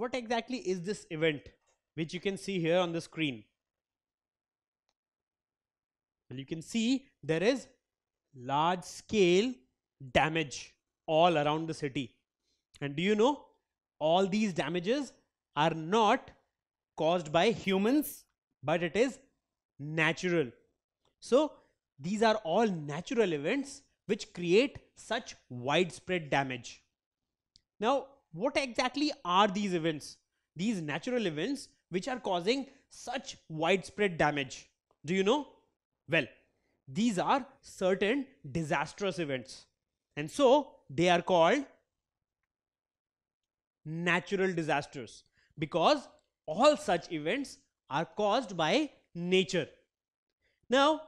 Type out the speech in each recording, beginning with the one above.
What exactly is this event which you can see here on the screen? Well, you can see there is large scale damage all around the city. And do you know all these damages are not caused by humans, but it is natural. So these are all natural events which create such widespread damage. Now what exactly are these events? These natural events which are causing such widespread damage. Do you know? Well, these are certain disastrous events and so they are called natural disasters because all such events are caused by nature. Now,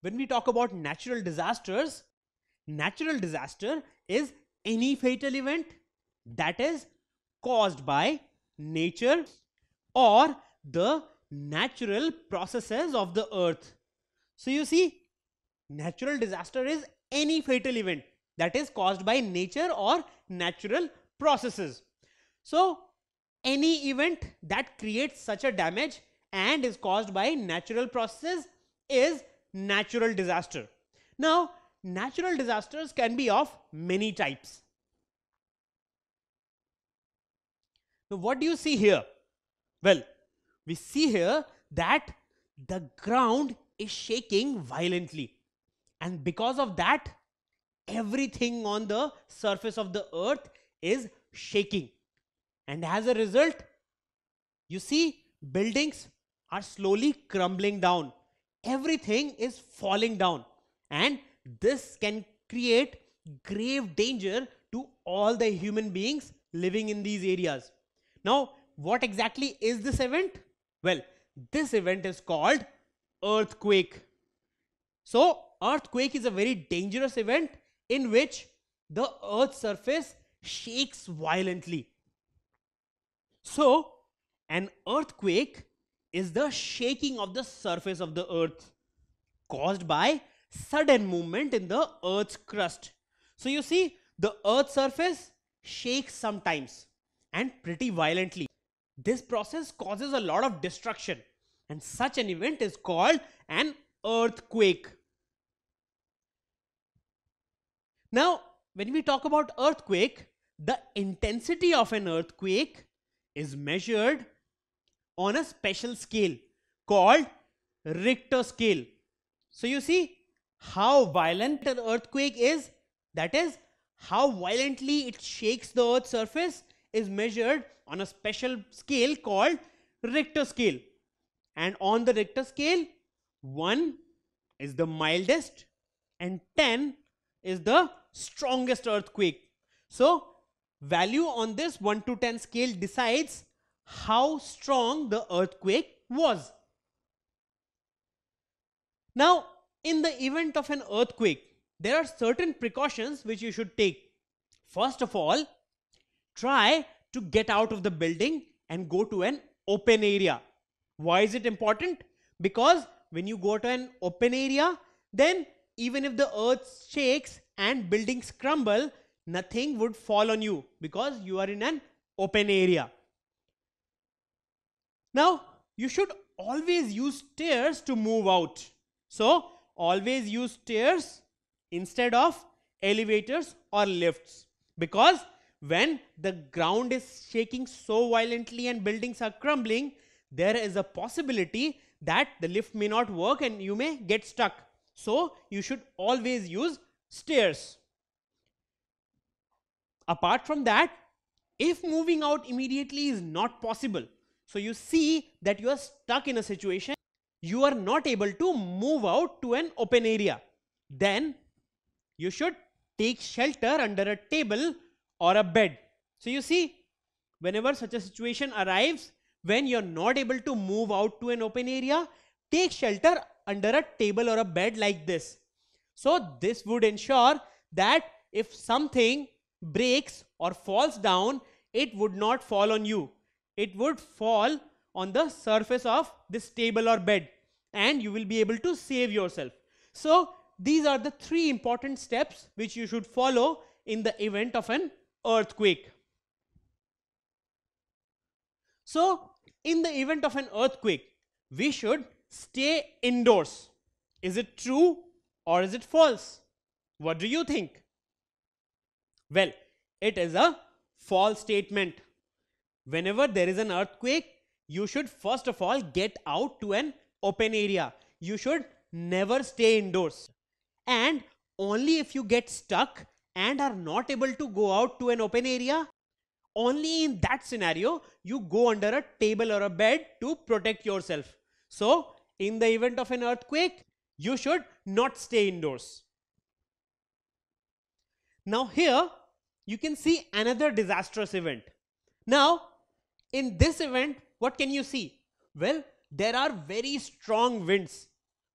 when we talk about natural disasters, natural disaster is any fatal event that is caused by nature or the natural processes of the earth. So you see natural disaster is any fatal event that is caused by nature or natural processes. So any event that creates such a damage and is caused by natural processes is natural disaster. Now natural disasters can be of many types. Now, what do you see here? Well, we see here that the ground is shaking violently. And because of that, everything on the surface of the earth is shaking. And as a result, you see buildings are slowly crumbling down. Everything is falling down. And this can create grave danger to all the human beings living in these areas. Now, what exactly is this event? Well, this event is called earthquake. So, earthquake is a very dangerous event in which the earth's surface shakes violently. So, an earthquake is the shaking of the surface of the earth caused by sudden movement in the earth's crust. So you see the earth's surface shakes sometimes and pretty violently. This process causes a lot of destruction and such an event is called an earthquake. Now when we talk about earthquake, the intensity of an earthquake is measured on a special scale called Richter scale. So you see how violent an earthquake is, that is, how violently it shakes the earth's surface, is measured on a special scale called Richter scale. And on the Richter scale, 1 is the mildest and 10 is the strongest earthquake. So, value on this 1 to 10 scale decides how strong the earthquake was. Now, in the event of an earthquake, there are certain precautions which you should take. First of all, try to get out of the building and go to an open area. Why is it important? Because when you go to an open area, then even if the earth shakes and buildings crumble, nothing would fall on you because you are in an open area. Now, you should always use stairs to move out. So, always use stairs instead of elevators or lifts because when the ground is shaking so violently and buildings are crumbling there is a possibility that the lift may not work and you may get stuck so you should always use stairs apart from that if moving out immediately is not possible so you see that you are stuck in a situation you are not able to move out to an open area, then you should take shelter under a table or a bed. So you see, whenever such a situation arrives, when you're not able to move out to an open area, take shelter under a table or a bed like this. So this would ensure that if something breaks or falls down, it would not fall on you. It would fall on the surface of this table or bed and you will be able to save yourself. So these are the three important steps which you should follow in the event of an earthquake. So in the event of an earthquake, we should stay indoors. Is it true or is it false? What do you think? Well, it is a false statement. Whenever there is an earthquake, you should first of all get out to an open area. You should never stay indoors. And only if you get stuck and are not able to go out to an open area, only in that scenario you go under a table or a bed to protect yourself. So, in the event of an earthquake, you should not stay indoors. Now, here you can see another disastrous event. Now, in this event, what can you see? Well, there are very strong winds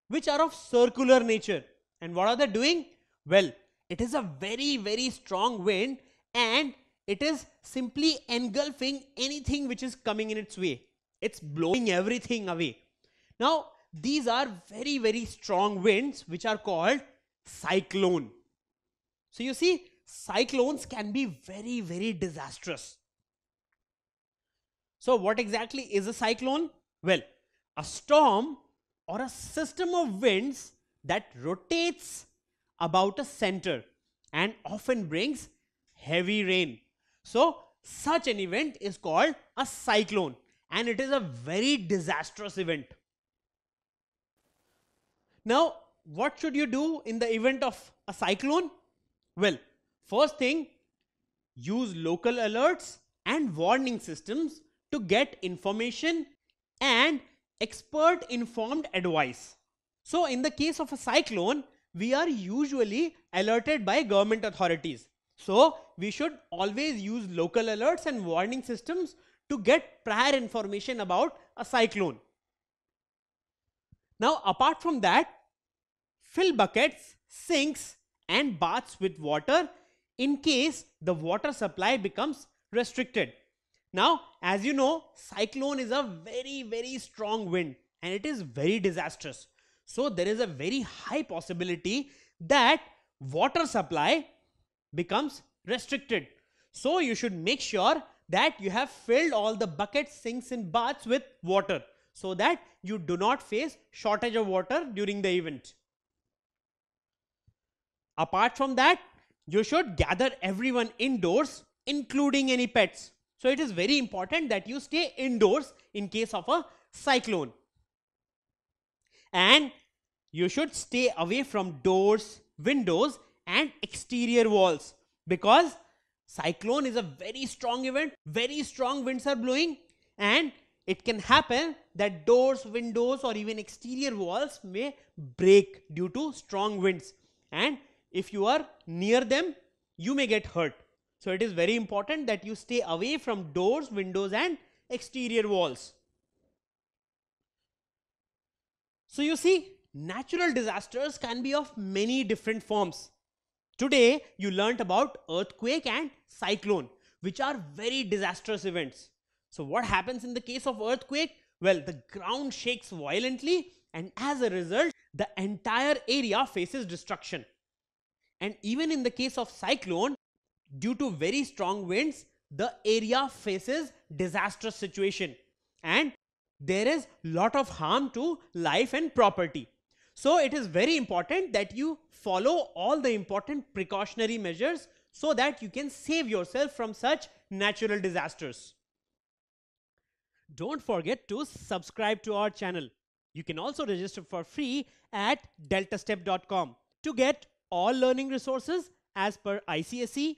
which are of circular nature. And what are they doing? Well, it is a very, very strong wind and it is simply engulfing anything which is coming in its way. It's blowing everything away. Now, these are very, very strong winds which are called cyclone. So you see, cyclones can be very, very disastrous. So what exactly is a cyclone? Well, a storm or a system of winds that rotates about a center and often brings heavy rain. So such an event is called a cyclone and it is a very disastrous event. Now what should you do in the event of a cyclone? Well, first thing, use local alerts and warning systems to get information and expert informed advice. So in the case of a cyclone, we are usually alerted by government authorities. So we should always use local alerts and warning systems to get prior information about a cyclone. Now apart from that, fill buckets, sinks and baths with water in case the water supply becomes restricted. Now, as you know, cyclone is a very, very strong wind and it is very disastrous. So there is a very high possibility that water supply becomes restricted. So you should make sure that you have filled all the buckets, sinks and baths with water so that you do not face shortage of water during the event. Apart from that, you should gather everyone indoors including any pets so it is very important that you stay indoors in case of a cyclone. And you should stay away from doors, windows and exterior walls because cyclone is a very strong event, very strong winds are blowing and it can happen that doors, windows or even exterior walls may break due to strong winds and if you are near them, you may get hurt. So it is very important that you stay away from doors, windows and exterior walls. So you see, natural disasters can be of many different forms. Today, you learnt about earthquake and cyclone, which are very disastrous events. So what happens in the case of earthquake? Well, the ground shakes violently and as a result, the entire area faces destruction. And even in the case of cyclone, Due to very strong winds, the area faces disastrous situation and there is lot of harm to life and property. So it is very important that you follow all the important precautionary measures so that you can save yourself from such natural disasters. Don't forget to subscribe to our channel. You can also register for free at deltastep.com to get all learning resources as per ICSE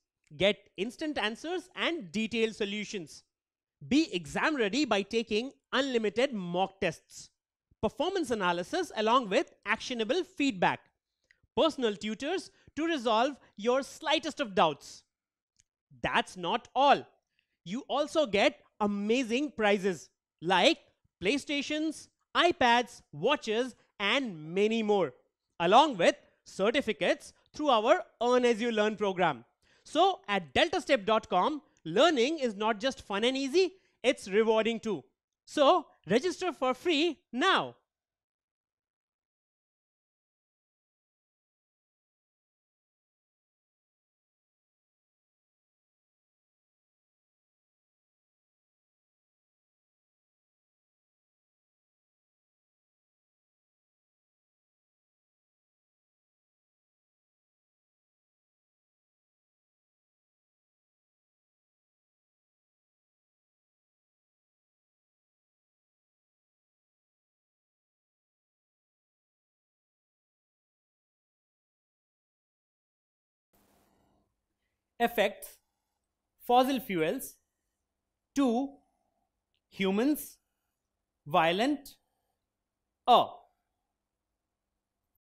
get instant answers and detailed solutions. Be exam ready by taking unlimited mock tests, performance analysis along with actionable feedback, personal tutors to resolve your slightest of doubts. That's not all. You also get amazing prizes like PlayStations, iPads, watches, and many more, along with certificates through our Earn As You Learn program. So at deltastep.com, learning is not just fun and easy, it's rewarding too. So register for free now. affects fossil fuels to humans, violent, or